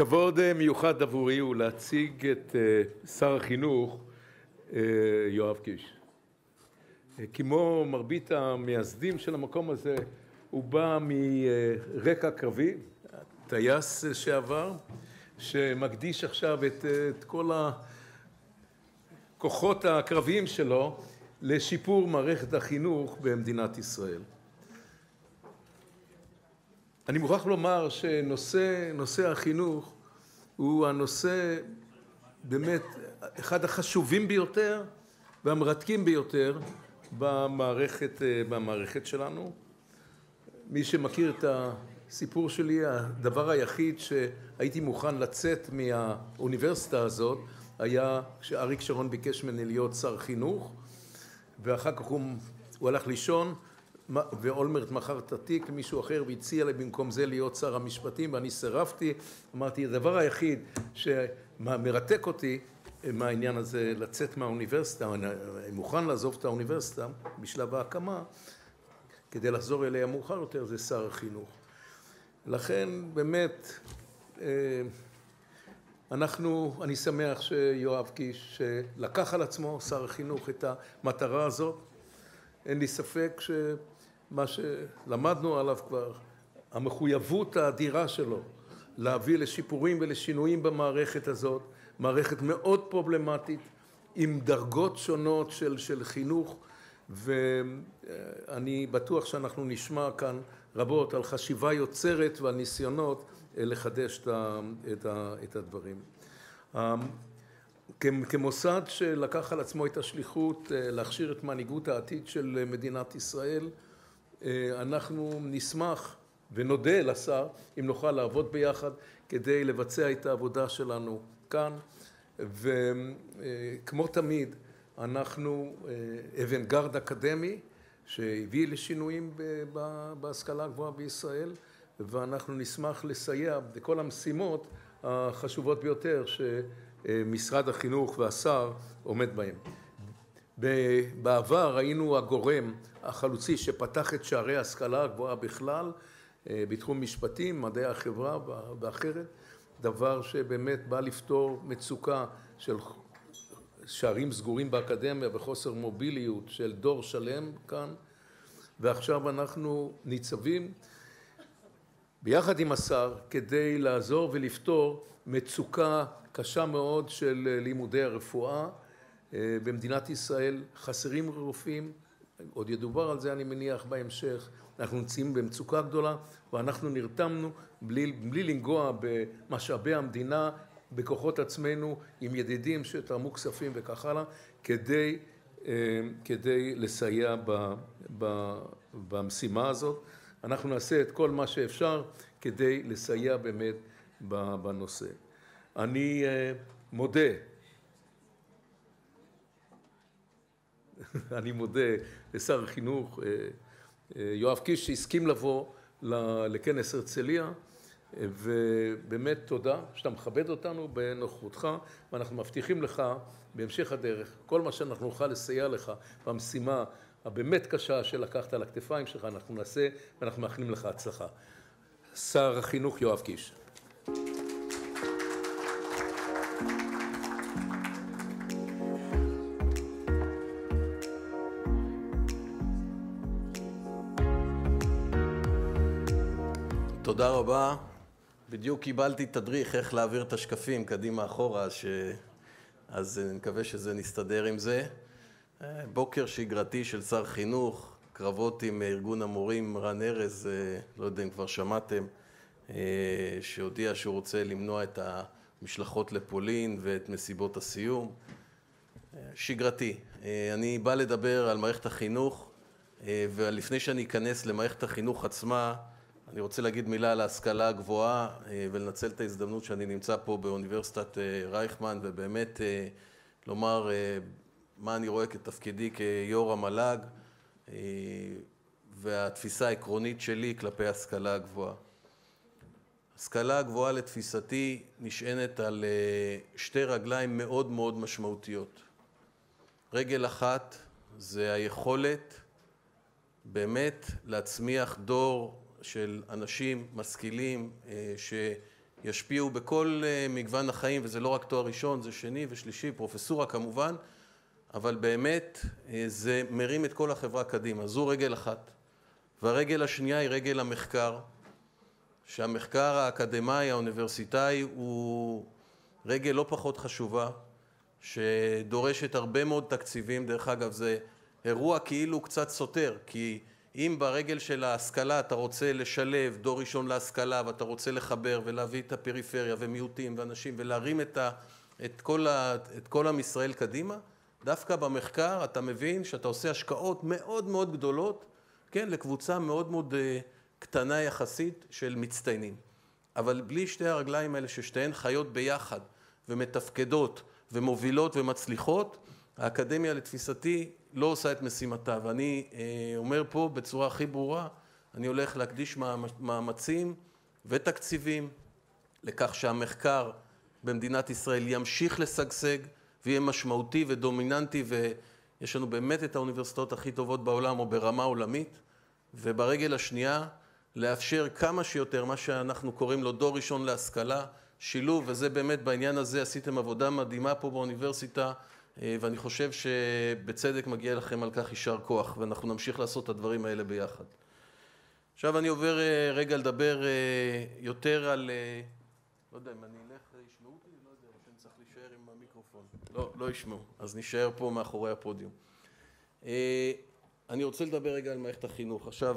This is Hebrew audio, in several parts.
כבוד אה, מיוחד עבורי הוא להציג את אה, שר החינוך אה, יואב קיש. כמו מרבית המייסדים של המקום הזה, הוא בא מרקע קרבי, טייס שעבר, שמקדיש עכשיו את, את כל הכוחות הקרביים שלו לשיפור מערכת החינוך במדינת ישראל. אני מוכרח לומר שנושא החינוך הוא הנושא באמת אחד החשובים ביותר והמרתקים ביותר במערכת, אה, במערכת שלנו. מי שמכיר את הסיפור שלי, הדבר היחיד שהייתי מוכן לצאת מהאוניברסיטה הזאת היה כשאריק שרון ביקש ממני להיות שר חינוך ואחר כך הוא, הוא הלך לישון ואולמרט מכר את התיק מישהו אחר והציע לי במקום זה להיות שר המשפטים ואני סירבתי, אמרתי הדבר היחיד שמרתק אותי אה, מהעניין הזה לצאת מהאוניברסיטה, אני מוכן לעזוב את האוניברסיטה בשלב ההקמה כדי לחזור אליה מאוחר יותר זה שר החינוך. לכן באמת אה, אנחנו, אני שמח שיואב קיש לקח על עצמו, שר החינוך, את המטרה הזאת. אין לי ספק ש... מה שלמדנו עליו כבר, המחויבות האדירה שלו להביא לשיפורים ולשינויים במערכת הזאת, מערכת מאוד פרובלמטית, עם דרגות שונות של, של חינוך, ואני בטוח שאנחנו נשמע כאן רבות על חשיבה יוצרת ועל ניסיונות אה, לחדש את, הדברים. אמ, כמוסד שלקח על עצמו את השליחות אה, להכשיר את מנהיגות העתיד של אה, מדינת ישראל, אה, אנחנו נשמח ונודה לשר אם נוכל לעבוד ביחד כדי לבצע את העבודה שלנו כאן וכמו תמיד אנחנו אה, גרד אקדמי שהביא לשינויים בהשכלה הגבוהה בישראל ואנחנו נשמח לסייע בכל המשימות החשובות ביותר שמשרד החינוך והשר עומד בהן. בעבר היינו הגורם החלוצי שפתח את שערי ההשכלה הגבוהה בכלל, אה, בתחום משפטים, מדעי החברה ואחרת, דבר שבאמת בא לפתור מצוקה של שערים סגורים באקדמיה וחוסר מוביליות של דור שלם כאן, ועכשיו אנחנו ניצבים ביחד עם השר כדי לעזור ולפתור מצוקה קשה מאוד של אה, לימודי הרפואה אה, במדינת ישראל חסרים רופאים, עוד ידובר על זה אני מניח בהמשך, אנחנו נמצאים במצוקה גדולה ואנחנו נרתמנו בלי, בלי לנגוע במשאבי המדינה, בכוחות עצמנו, עם ידידים שתרמו כספים וכך הלאה, כדי, אה, כדי לסייע ב, ב, במשימה הזאת. אנחנו נעשה את כל מה שאפשר כדי לסייע באמת בנושא. אני אה, מודה אני מודה לשר החינוך אה, אה, יואב קיש שהסכים לבוא לכנס הרצליה, אה, ובאמת תודה שאתה מכבד אותנו בנוכחותך, ואנחנו מבטיחים לך בהמשך הדרך, כל מה שאנחנו נוכל לסייע לך במשימה הבאמת קשה שלקחת על הכתפיים שלך, אנחנו נעשה, ואנחנו מאחלים לך הצלחה. שר החינוך יואב קיש. תודה רבה. בדיוק קיבלתי תדריך איך להעביר את השקפים קדימה אחורה, ש... אז אני מקווה שזה נסתדר עם זה. אה, בוקר שגרתי של שר חינוך, קרבות עם ארגון המורים רן ארז, אה, לא יודע אם כבר שמעתם, אה, שהודיע שהוא רוצה למנוע את המשלחות לפולין ואת מסיבות הסיום. שגרתי. אני בא לדבר על מערכת החינוך, ולפני שאני אכנס למערכת החינוך עצמה, אני רוצה להגיד מילה על ההשכלה הגבוהה אה, ולנצל את ההזדמנות שאני נמצא פה באוניברסיטת אה, רייכמן ובאמת אה, לומר מה אני רואה כתפקידי כיו"ר המל"ג והתפיסה העקרונית שלי כלפי ההשכלה הגבוהה. השכלה הגבוהה לתפיסתי נשענת על שתי רגליים מאוד מאוד משמעותיות. רגל אחת זה היכולת באמת להצמיח דור של אנשים משכילים אה, שישפיעו בכל אה, מגוון החיים, וזה לא רק תואר ראשון, זה שני ושלישי, פרופסורה כמובן, אבל באמת אה, זה מרים את כל החברה קדימה. זו רגל אחת. והרגל השנייה היא רגל המחקר, שהמחקר האקדמאי האוניברסיטאי הוא רגל לא פחות חשובה, שדורשת הרבה מאוד תקציבים. דרך אגב, זה אירוע כאילו קצת סותר, כי אם ברגל של ההשכלה אתה רוצה לשלב דור ראשון להשכלה ואתה רוצה לחבר ולהביא את הפריפריה ומיעוטים ואנשים ולהרים את, ה, את, כל ה, את כל עם ישראל קדימה, דווקא במחקר אתה מבין שאתה עושה השקעות מאוד מאוד גדולות, כן, לקבוצה מאוד מאוד אה, קטנה יחסית של מצטיינים. אבל בלי שתי הרגליים האלה ששתיהן חיות ביחד ומתפקדות ומובילות ומצליחות, האקדמיה לתפיסתי לא עושה את משימתה, ואני אה, אומר פה בצורה הכי ברורה, אני הולך להקדיש מאמצים ותקציבים לכך שהמחקר במדינת ישראל ימשיך לשגשג ויהיה משמעותי ודומיננטי ויש לנו באמת את האוניברסיטאות הכי טובות בעולם או ברמה עולמית וברגל השנייה לאפשר כמה שיותר מה שאנחנו קוראים לו דור ראשון להשכלה, שילוב וזה באמת בעניין הזה עשיתם עבודה מדהימה פה באוניברסיטה אה, ואני חושב שבצדק מגיע לכם על כך יישר כוח, ואנחנו נמשיך לעשות את הדברים האלה ביחד. עכשיו אני עובר אה, רגע לדבר אה, יותר על... לא יודע, אם אני אלך, ישמעו אותי? לא יודע, שאני צריך להישאר עם המיקרופון. לא, לא ישמעו, אז נישאר פה מאחורי הפודיום. אני רוצה לדבר רגע על מערכת החינוך. עכשיו,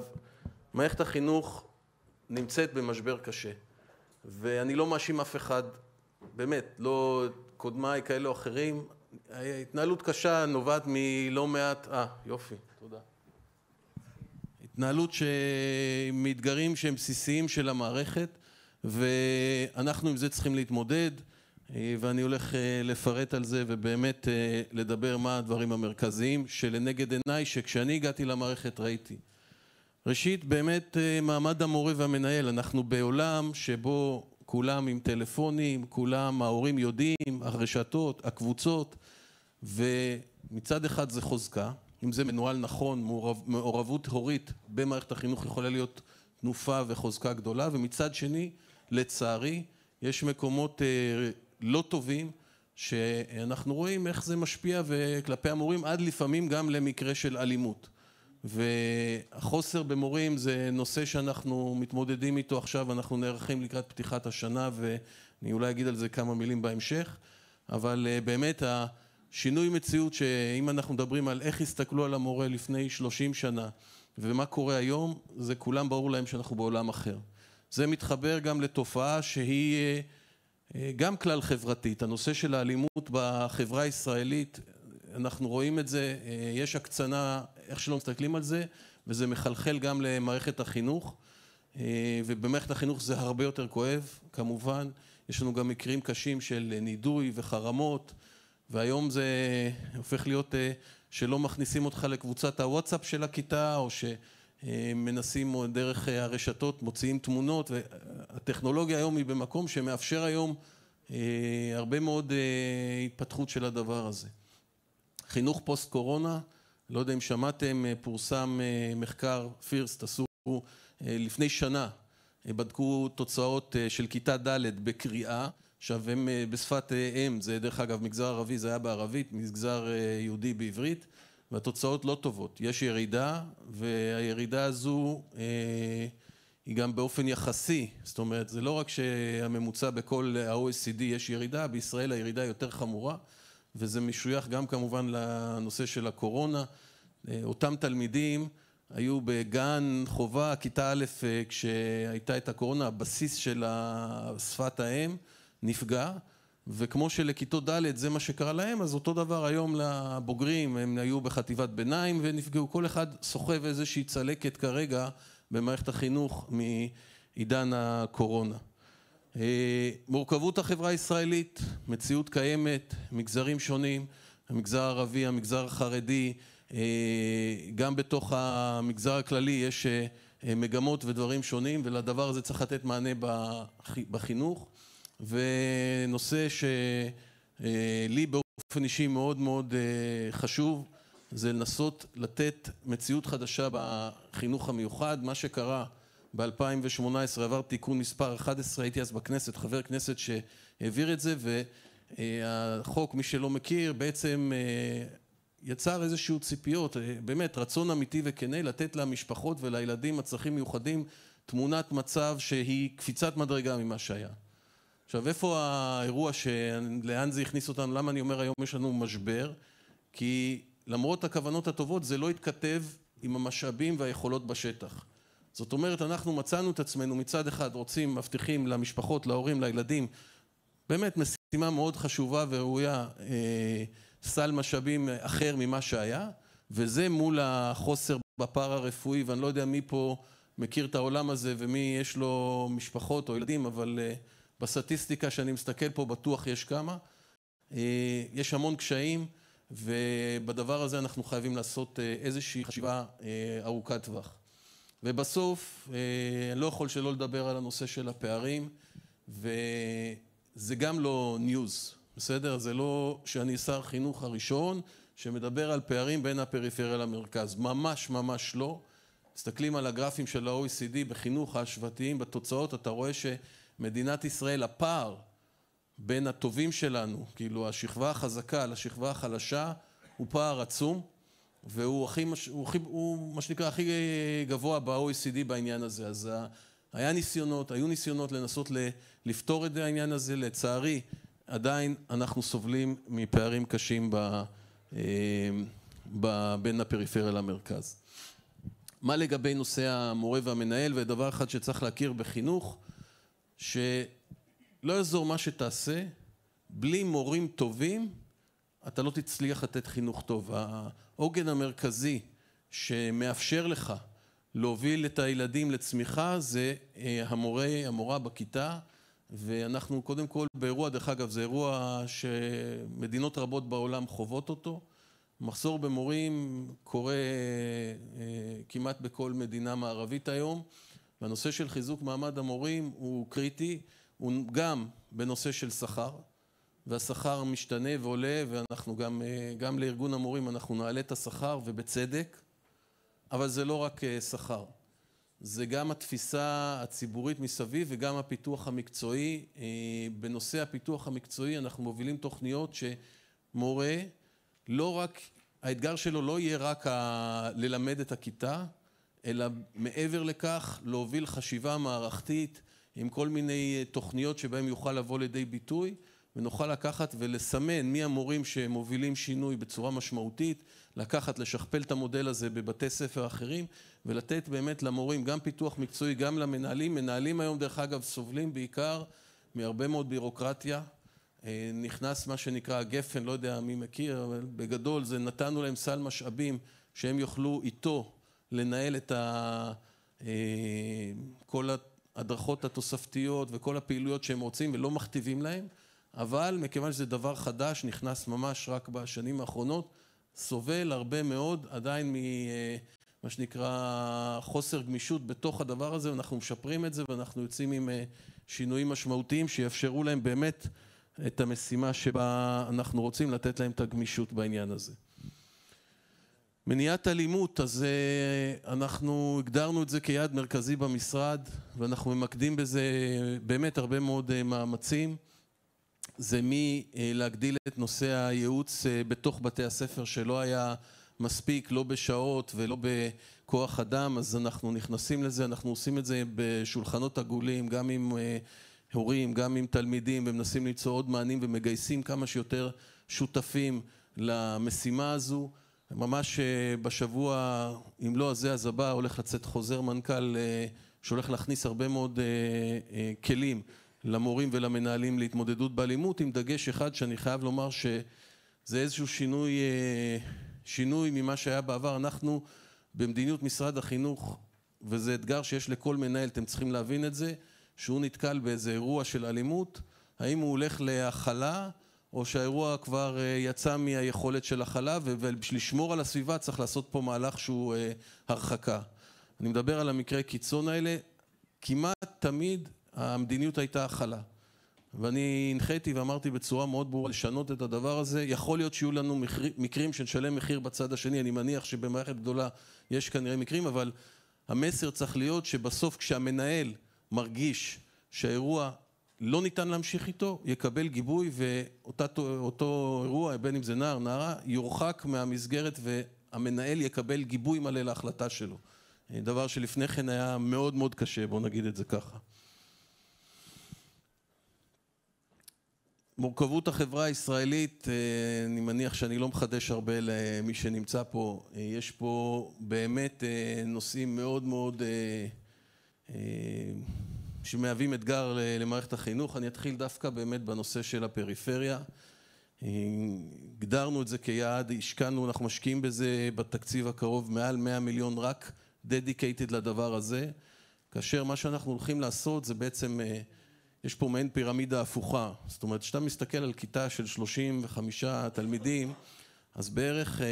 מערכת החינוך נמצאת במשבר קשה, ואני לא מאשים אף אחד, באמת, לא קודמיי כאלה או אחרים, התנהלות קשה נובעת מלא מעט, אה, יופי, תודה. התנהלות מאתגרים שהם בסיסיים של המערכת, ואנחנו עם זה צריכים להתמודד, אה, ואני הולך אה, לפרט על זה ובאמת אה, לדבר מה הדברים המרכזיים שלנגד עיניי, שכשאני הגעתי למערכת ראיתי. ראשית, באמת מעמד המורה והמנהל, אנחנו בעולם שבו כולם עם טלפונים, כולם, ההורים יודעים, הרשתות, הקבוצות, ומצד אחד זה חוזקה, אם זה מנוהל נכון, מעורב, מעורבות הורית במערכת החינוך יכולה להיות תנופה וחוזקה גדולה, ומצד שני, לצערי, יש מקומות אה, לא טובים שאנחנו רואים איך זה משפיע אה, כלפי המורים, עד לפעמים גם למקרה של אלימות. והחוסר במורים זה נושא שאנחנו מתמודדים איתו עכשיו, אנחנו נערכים לקראת פתיחת השנה ואני אולי אגיד על זה כמה מילים בהמשך, אבל אה, באמת השינוי מציאות שאם אנחנו מדברים על איך הסתכלו על המורה לפני 30 שנה ומה קורה היום, זה כולם ברור להם שאנחנו בעולם אחר. זה מתחבר גם לתופעה שהיא אה, אה, גם כלל חברתית, הנושא של האלימות בחברה הישראלית, אנחנו רואים את זה, יש הקצנה איך שלא מסתכלים על זה, וזה מחלחל גם למערכת החינוך, אה, ובמערכת החינוך זה הרבה יותר כואב, כמובן. יש לנו גם מקרים קשים של נידוי וחרמות, והיום זה הופך להיות אה, שלא מכניסים אותך לקבוצת הוואטסאפ של הכיתה, או שמנסים דרך אה, הרשתות, מוציאים תמונות, והטכנולוגיה היום היא במקום שמאפשר היום הרבה מאוד התפתחות של הדבר הזה. חינוך פוסט-קורונה, לא יודע אם שמעתם, אה, פורסם אה, מחקר, פירסט, עשו אה, לפני שנה, בדקו תוצאות של כיתה ד' בקריאה. עכשיו, הם בשפת אם, זה דרך אגב, מגזר ערבי זה היה בערבית, מגזר יהודי בעברית, והתוצאות לא טובות. יש ירידה, והירידה הזו אה, היא גם באופן יחסי. זאת אומרת, זה לא רק שהממוצע בכל ה-OECD יש ירידה, בישראל הירידה יותר חמורה. וזה משוייך גם כמובן לנושא של הקורונה. אה, אותם תלמידים היו בגן חובה, כיתה א', אה, כשהייתה את הקורונה, הבסיס של שפת האם נפגע, וכמו שלכיתות ד' זה מה שקרה להם, אז אותו דבר היום לבוגרים, הם היו בחטיבת ביניים ונפגעו. כל אחד סוחב איזושהי צלקת כרגע במערכת החינוך מעידן הקורונה. אה, מורכבות החברה הישראלית, מציאות קיימת, מגזרים שונים, המגזר הערבי, המגזר החרדי, אה, גם בתוך המגזר הכללי יש אה, מגמות ודברים שונים, ולדבר הזה צריך לתת מענה בחינוך. ונושא שלי באופן אישי מאוד מאוד חשוב, זה לנסות לתת מציאות חדשה בחינוך המיוחד. מה שקרה ב-2018 עבר תיקון מספר 11, הייתי אז בכנסת, חבר כנסת שהעביר את זה, והחוק, מי שלא מכיר, בעצם אה, יצר איזשהו ציפיות, אה, באמת רצון אמיתי וכנה לתת למשפחות ולילדים הצרכים מיוחדים תמונת מצב שהיא קפיצת מדרגה ממה שהיה. עכשיו, איפה האירוע, ש... לאן זה הכניס אותנו? למה אני אומר היום יש לנו משבר? כי למרות הכוונות הטובות, זה לא התכתב עם המשאבים והיכולות בשטח. זאת אומרת, אנחנו מצאנו את עצמנו מצד אחד רוצים, מבטיחים למשפחות, להורים, לילדים, באמת משימה מאוד חשובה וראויה, אה, סל משאבים אה, אחר ממה שהיה, וזה מול החוסר בפער הרפואי, ואני לא יודע מי פה מכיר את העולם הזה ומי יש לו משפחות או ילדים, אבל אה, בסטטיסטיקה שאני מסתכל פה בטוח יש כמה. אה, יש המון קשיים, ובדבר הזה אנחנו חייבים לעשות אה, איזושהי חשיבה אה, ארוכת טווח. ובסוף, אה, אני לא יכול שלא לדבר על הנושא של הפערים, וזה גם לא ניוז, בסדר? זה לא שאני שר חינוך הראשון שמדבר על פערים בין הפריפריה למרכז. ממש ממש לא. מסתכלים על הגרפים של ה-OECD בחינוך ההשוותיים, בתוצאות, אתה רואה שמדינת ישראל, הפער בין הטובים שלנו, כאילו השכבה החזקה לשכבה החלשה, הוא פער עצום. והוא הכי, הוא, הכי, הוא מה שנקרא הכי אה, גבוה ב-OECD בעניין הזה. אז אה, היה ניסיונות, היו ניסיונות לנסות לפתור את העניין הזה. לצערי, עדיין אנחנו סובלים מפערים קשים ב... אה, ב... בין הפריפריה למרכז. מה לגבי נושא המורה והמנהל, ודבר אחד שצריך להכיר בחינוך, שלא יעזור מה שתעשה, בלי מורים טובים, אתה לא תצליח לתת חינוך טוב. העוגן המרכזי שמאפשר לך להוביל את הילדים לצמיחה זה אה, המורה, המורה בכיתה, ואנחנו קודם כל באירוע, דרך אגב, זה אירוע שמדינות רבות בעולם חוות אותו. מחסור במורים קורה אה, כמעט בכל מדינה מערבית היום, והנושא של חיזוק מעמד המורים הוא קריטי, הוא גם בנושא של שכר. והשכר משתנה ועולה, ואנחנו גם, אה, גם לארגון המורים, אנחנו נעלה את השכר, ובצדק, אבל זה לא רק אה, שכר. זה גם התפיסה הציבורית מסביב וגם הפיתוח המקצועי. אה, בנושא הפיתוח המקצועי אנחנו מובילים תוכניות שמורה, לא רק, האתגר שלו לא יהיה רק ה- ללמד את הכיתה, אלא מעבר לכך, להוביל חשיבה מערכתית עם כל מיני תוכניות שבהן יוכל לבוא לידי ביטוי. ונוכל לקחת ולסמן מי המורים שמובילים שינוי בצורה משמעותית, לקחת, לשכפל את המודל הזה בבתי ספר אחרים, ולתת באמת למורים גם פיתוח מקצועי, גם למנהלים. מנהלים היום, דרך אגב, סובלים בעיקר מהרבה מאוד בירוקרטיה. אה, נכנס מה שנקרא הגפן, לא יודע מי מכיר, אבל בגדול זה נתנו להם סל משאבים שהם יוכלו איתו לנהל את ה... אה, כל ההדרכות התוספתיות וכל הפעילויות שהם רוצים ולא מכתיבים להם. אבל מכיוון שזה דבר חדש, נכנס ממש רק בשנים האחרונות, סובל הרבה מאוד עדיין ממה אה, שנקרא חוסר גמישות בתוך הדבר הזה, ואנחנו משפרים את זה ואנחנו יוצאים עם אה, שינויים משמעותיים שיאפשרו להם באמת את המשימה שבה אנחנו רוצים לתת להם את הגמישות בעניין הזה. מניעת אלימות, אז אה, אנחנו הגדרנו את זה כיעד מרכזי במשרד ואנחנו ממקדים בזה באמת הרבה מאוד מאמצים. זה מלהגדיל אה, את נושא הייעוץ אה, בתוך בתי הספר שלא היה מספיק, לא בשעות ולא בכוח אדם, אז אנחנו נכנסים לזה, אנחנו עושים את זה בשולחנות עגולים, גם עם אה, הורים, גם עם תלמידים, ומנסים למצוא עוד מענים ומגייסים כמה שיותר שותפים למשימה הזו. ממש בשבוע, אם לא הזה, אז הבא, הולך לצאת חוזר מנכ"ל שהולך להכניס הרבה מאוד כלים. למורים ולמנהלים להתמודדות באלימות, עם דגש אחד שאני חייב לומר שזה איזשהו שינוי, אה, שינוי ממה שהיה בעבר. אנחנו במדיניות משרד החינוך, וזה אתגר שיש לכל מנהל, אתם צריכים להבין את זה, שהוא נתקל באיזה אירוע של אלימות, האם הוא הולך להכלה או שהאירוע כבר אה, יצא מהיכולת של הכלה, ובשביל לשמור על הסביבה צריך לעשות פה מהלך שהוא אה, הרחקה. אני מדבר על המקרי קיצון האלה, כמעט תמיד המדיניות הייתה הכלה. ואני הנחיתי ואמרתי בצורה מאוד ברורה לשנות את הדבר הזה. יכול להיות שיהיו לנו מחיר, מקרים שנשלם מחיר בצד השני, אני מניח שבמערכת גדולה יש כנראה מקרים, אבל המסר צריך להיות שבסוף כשהמנהל מרגיש שהאירוע לא ניתן להמשיך איתו, יקבל גיבוי ואותו אירוע, בין אם זה נער, נערה, יורחק מהמסגרת והמנהל יקבל גיבוי מלא להחלטה שלו. אה, דבר שלפני כן היה מאוד מאוד קשה, בואו נגיד את זה ככה. מורכבות החברה הישראלית, אה, אני מניח שאני לא מחדש הרבה למי שנמצא פה, אה, יש פה באמת אה, נושאים מאוד מאוד שמהווים אתגר למערכת החינוך. אני אתחיל דווקא באמת בנושא של הפריפריה. הגדרנו את זה כיעד, השקענו, אנחנו משקיעים בזה בתקציב הקרוב מעל 100 מיליון רק dedicated לדבר הזה, כאשר מה שאנחנו הולכים לעשות זה בעצם יש פה מעין פירמידה הפוכה. זאת אומרת, כשאתה מסתכל על כיתה של 35 תלמידים, אז בערך אה,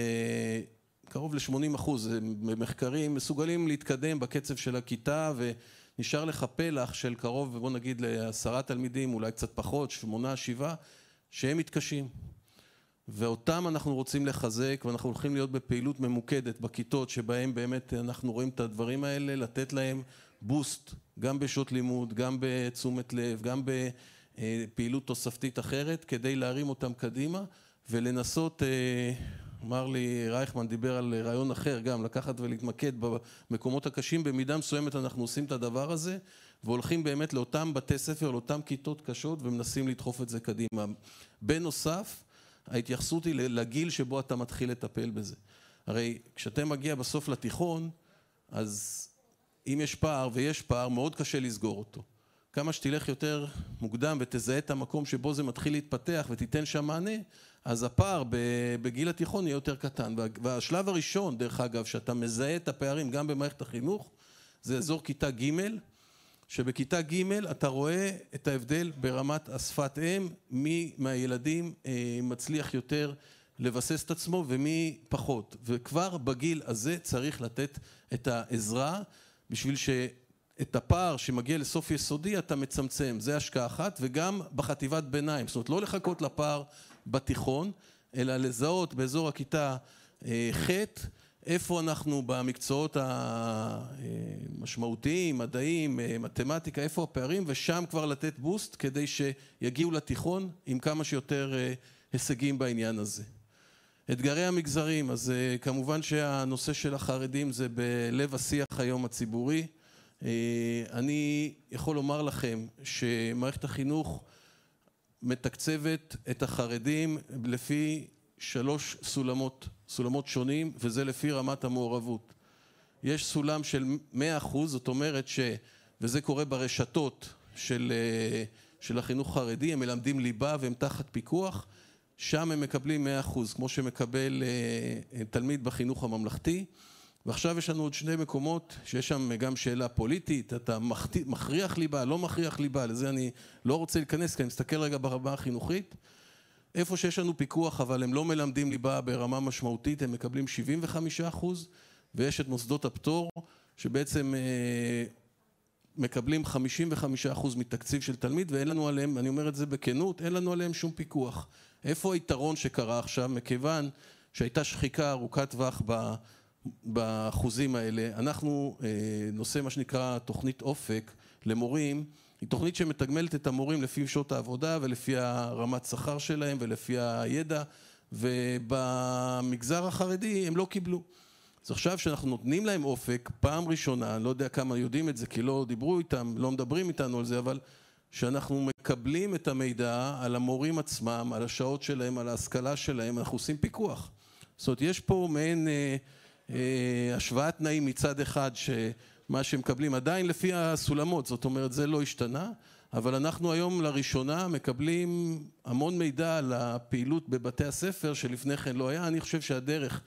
קרוב ל-80 אחוז במחקרים אה, מסוגלים להתקדם בקצב של הכיתה, ונשאר לך פלח של קרוב, בוא נגיד, לעשרה תלמידים, אולי קצת פחות, שמונה, שבעה, שהם מתקשים. ואותם אנחנו רוצים לחזק, ואנחנו הולכים להיות בפעילות ממוקדת בכיתות שבהן באמת אנחנו רואים את הדברים האלה, לתת להם בוסט, גם בשעות לימוד, גם בתשומת לב, גם בפעילות תוספתית אחרת, כדי להרים אותם קדימה ולנסות, אמר אה, לי רייכמן, דיבר על רעיון אחר גם, לקחת ולהתמקד במקומות הקשים, במידה מסוימת אנחנו עושים את הדבר הזה והולכים באמת לאותם בתי ספר, לאותן כיתות קשות ומנסים לדחוף את זה קדימה. בנוסף, ההתייחסות היא לגיל שבו אתה מתחיל לטפל בזה. הרי כשאתה מגיע בסוף לתיכון, אז אם יש פער, ויש פער, מאוד קשה לסגור אותו. כמה שתלך יותר מוקדם ותזהה את המקום שבו זה מתחיל להתפתח ותיתן שם מענה, אז הפער בגיל התיכון יהיה יותר קטן. והשלב הראשון, דרך אגב, שאתה מזהה את הפערים גם במערכת החינוך, זה אזור כיתה ג', שבכיתה ג' אתה רואה את ההבדל ברמת השפת אם, מי מהילדים אה, מצליח יותר לבסס את עצמו ומי פחות. וכבר בגיל הזה צריך לתת את העזרה. בשביל שאת הפער שמגיע לסוף יסודי אתה מצמצם. זה השקעה אחת, וגם בחטיבת ביניים. זאת אומרת, לא לחכות לפער בתיכון, אלא לזהות באזור הכיתה אה, ח' איפה אנחנו במקצועות המשמעותיים, אה, מדעיים, אה, מתמטיקה, איפה הפערים, ושם כבר לתת בוסט כדי שיגיעו לתיכון עם כמה שיותר הישגים בעניין הזה. אתגרי המגזרים, אז אה, כמובן שהנושא של החרדים זה בלב השיח היום הציבורי. אה, אני יכול לומר לכם שמערכת החינוך מתקצבת את החרדים לפי שלוש סולמות, סולמות שונים, וזה לפי רמת המעורבות. יש סולם של 100%, זאת אומרת ש... וזה קורה ברשתות של, אה, של החינוך החרדי, הם מלמדים ליבה והם תחת פיקוח. שם הם מקבלים 100%, כמו שמקבל אה, אה, תלמיד בחינוך הממלכתי. ועכשיו יש לנו עוד שני מקומות שיש שם גם שאלה פוליטית, אתה מכריח ליבה, לא מכריח ליבה, לזה אני לא רוצה להיכנס, כי אני מסתכל רגע ברמה החינוכית. איפה שיש לנו פיקוח, אבל הם לא מלמדים ליבה ברמה משמעותית, הם מקבלים 75%, ויש את מוסדות הפטור, שבעצם אה, מקבלים 55% מתקציב של תלמיד ואין לנו עליהם, אני אומר את זה בכנות, אין לנו עליהם שום פיקוח. איפה היתרון שקרה עכשיו? מכיוון שהייתה שחיקה ארוכת טווח באחוזים האלה, אנחנו אה, נושא מה שנקרא תוכנית אופק למורים, היא תוכנית שמתגמלת את המורים לפי שעות העבודה ולפי הרמת שכר שלהם ולפי הידע, ובמגזר החרדי הם לא קיבלו. אז עכשיו שאנחנו נותנים להם אופק, פעם ראשונה, אני לא יודע כמה יודעים את זה, כי לא דיברו איתם, לא מדברים איתנו על זה, אבל שאנחנו מקבלים את המידע על המורים עצמם, על השעות שלהם, על ההשכלה שלהם, אנחנו עושים פיקוח. זאת אומרת, יש פה מעין אה, אה, השוואת תנאים מצד אחד, שמה שמקבלים עדיין לפי הסולמות, זאת אומרת, זה לא השתנה, אבל אנחנו היום לראשונה מקבלים המון מידע על הפעילות בבתי הספר שלפני כן לא היה. אני חושב שהדרך...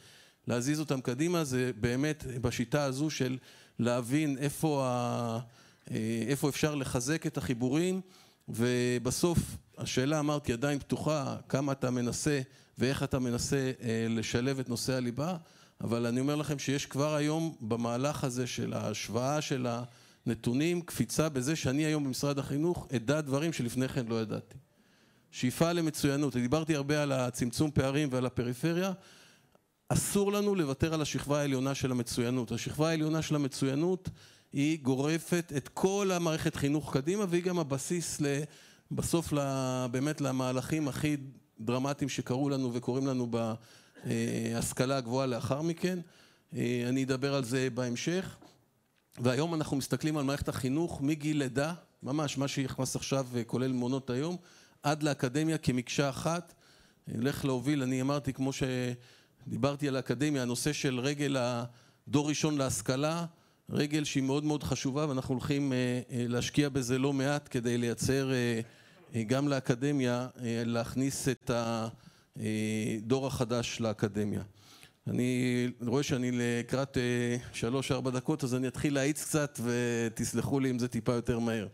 להזיז אותם קדימה, זה באמת בשיטה הזו של להבין איפה, ה... אה, איפה אפשר לחזק את החיבורים, ובסוף השאלה אמרתי עדיין פתוחה, כמה אתה מנסה ואיך אתה מנסה אה, לשלב את נושא הליבה, אבל אני אומר לכם שיש כבר היום במהלך הזה של ההשוואה של הנתונים, קפיצה בזה שאני היום במשרד החינוך אדע דברים שלפני כן לא ידעתי. שאיפה למצוינות, דיברתי הרבה על הצמצום פערים ועל הפריפריה, אסור לנו לוותר על השכבה העליונה של המצוינות. השכבה העליונה של המצוינות היא גורפת את כל המערכת חינוך קדימה, והיא גם הבסיס בסוף באמת למהלכים הכי דרמטיים שקרו לנו וקורים לנו בהשכלה הגבוהה לאחר מכן. אה, אני אדבר על זה בהמשך. והיום אנחנו מסתכלים על מערכת החינוך מגיל לידה, ממש מה שנכנס עכשיו אה, כולל מעונות היום, עד לאקדמיה כמקשה אחת. אני הולך להוביל, אני אמרתי כמו ש... דיברתי על האקדמיה, הנושא של רגל הדור ראשון להשכלה, רגל שהיא מאוד מאוד חשובה ואנחנו הולכים אה, אה, להשקיע בזה לא מעט כדי לייצר אה, גם לאקדמיה, להכניס את הדור החדש לאקדמיה. אני רואה שאני לקראת שלוש-ארבע דקות, אז אני אתחיל להאיץ קצת ותסלחו לי אם זה טיפה יותר מהר.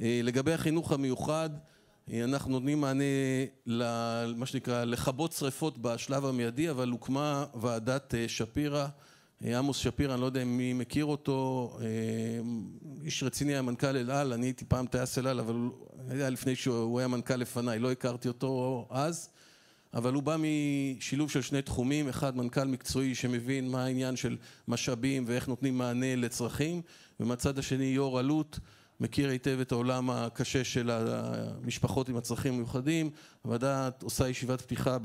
לגבי החינוך המיוחד, אנחנו נותנים מענה למה שנקרא לכבות שריפות בשלב המיידי, אבל הוקמה ועדת אה, שפירא. אה, עמוס שפירא, אני לא יודע מי מכיר אותו, אה, איש רציני היה מנכ"ל אל על, אני הייתי פעם טייס אל על, אבל היה לפני שהוא היה מנכ"ל לפניי, לא הכרתי אותו אז, אבל הוא בא משילוב של שני תחומים, אחד מנכ"ל מקצועי שמבין מה העניין של משאבים ואיך נותנים מענה לצרכים, ומהצד השני יו"ר אלו"ט מכיר היטב את העולם הקשה של המשפחות עם הצרכים המיוחדים, הוועדה עושה ישיבת פתיחה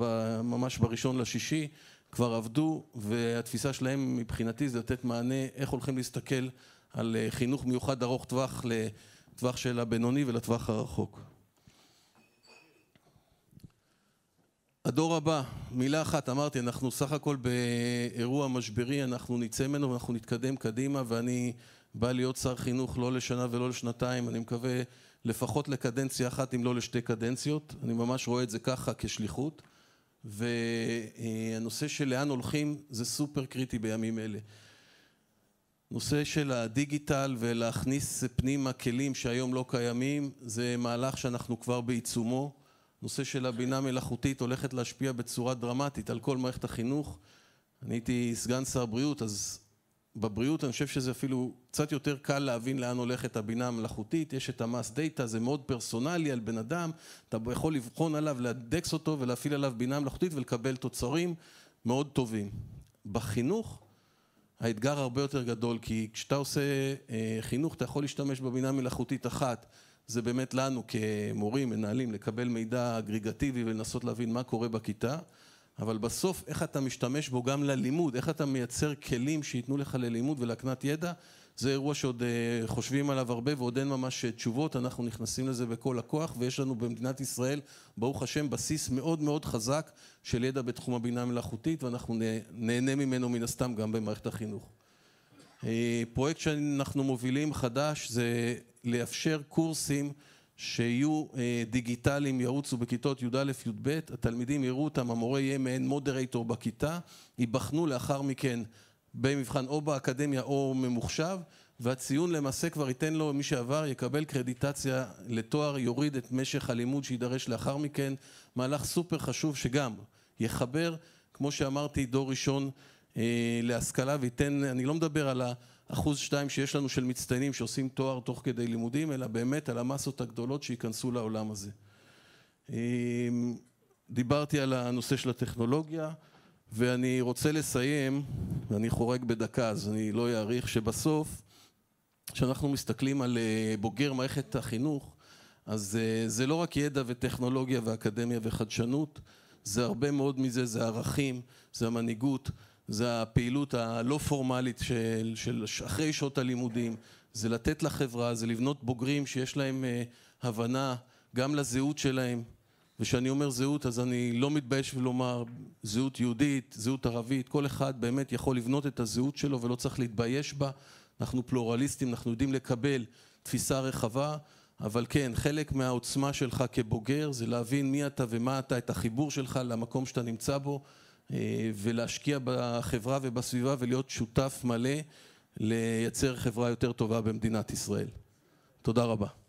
ממש בראשון לשישי, כבר עבדו, והתפיסה שלהם מבחינתי זה לתת מענה איך הולכים להסתכל על אה, חינוך מיוחד ארוך טווח לטווח של הבינוני ולטווח הרחוק. הדור הבא, מילה אחת, אמרתי, אנחנו סך הכל באירוע משברי, אנחנו נצא ממנו ואנחנו נתקדם קדימה ואני בא להיות שר חינוך לא לשנה ולא לשנתיים, אני מקווה לפחות לקדנציה אחת, אם לא לשתי קדנציות. אני ממש רואה את זה ככה, כשליחות. והנושא של לאן הולכים זה סופר קריטי בימים אלה. נושא של הדיגיטל ולהכניס פנימה כלים שהיום לא קיימים, זה מהלך שאנחנו כבר בעיצומו. נושא של הבינה מלאכותית הולכת להשפיע בצורה דרמטית על כל מערכת החינוך. אני הייתי סגן שר בריאות, אז בבריאות אני חושב שזה אפילו קצת יותר קל להבין לאן הולכת הבינה המלאכותית, יש את המס דאטה, זה מאוד פרסונלי על בן אדם, אתה יכול לבחון עליו, להדקס אותו ולהפעיל עליו בינה מלאכותית ולקבל תוצרים מאוד טובים. בחינוך האתגר הרבה יותר גדול, כי כשאתה עושה אה, חינוך אתה יכול להשתמש בבינה מלאכותית אחת, זה באמת לנו כמורים, מנהלים, לקבל מידע אגריגטיבי ולנסות להבין מה קורה בכיתה. אבל בסוף איך אתה משתמש בו גם ללימוד, איך אתה מייצר כלים שייתנו לך ללימוד ולהקנת ידע, זה אירוע שעוד אה, חושבים עליו הרבה ועוד אין ממש אה, תשובות, אנחנו נכנסים לזה בכל הכוח ויש לנו במדינת ישראל, ברוך השם, בסיס מאוד מאוד חזק של ידע בתחום הבינה המלאכותית ואנחנו נהנה ממנו מן הסתם גם במערכת החינוך. אה, פרויקט שאנחנו מובילים חדש זה לאפשר קורסים שיהיו אה, דיגיטליים, ירוצו בכיתות י"א-י"ב, התלמידים יראו אותם, המורה יהיה מעין מודרייטור בכיתה, ייבחנו לאחר מכן במבחן או באקדמיה או ממוחשב, והציון למעשה כבר ייתן לו, מי שעבר יקבל קרדיטציה לתואר, יוריד את משך הלימוד שיידרש לאחר מכן, מהלך סופר חשוב שגם יחבר, כמו שאמרתי, דור ראשון אה, להשכלה וייתן, אני לא מדבר על ה... אחוז שתיים שיש לנו של מצטיינים שעושים תואר תוך כדי לימודים, אלא באמת על המסות הגדולות שייכנסו לעולם הזה. אמ, דיברתי על הנושא של הטכנולוגיה, ואני רוצה לסיים, ואני חורג בדקה אז אני לא אאריך, שבסוף, כשאנחנו מסתכלים על אה, בוגר מערכת החינוך, אז אה, זה לא רק ידע וטכנולוגיה ואקדמיה וחדשנות, זה הרבה מאוד מזה, זה ערכים, זה המנהיגות, זה הפעילות הלא פורמלית של, של אחרי שעות הלימודים, זה לתת לחברה, זה לבנות בוגרים שיש להם אה, הבנה גם לזהות שלהם, וכשאני אומר זהות אז אני לא מתבייש לומר זהות יהודית, זהות ערבית, כל אחד באמת יכול לבנות את הזהות שלו ולא צריך להתבייש בה, אנחנו פלורליסטים, אנחנו יודעים לקבל תפיסה רחבה, אבל כן, חלק מהעוצמה שלך כבוגר זה להבין מי אתה ומה אתה, את החיבור שלך למקום שאתה נמצא בו אה, ולהשקיע בחברה ובסביבה ולהיות שותף מלא לייצר חברה יותר טובה במדינת ישראל. תודה רבה.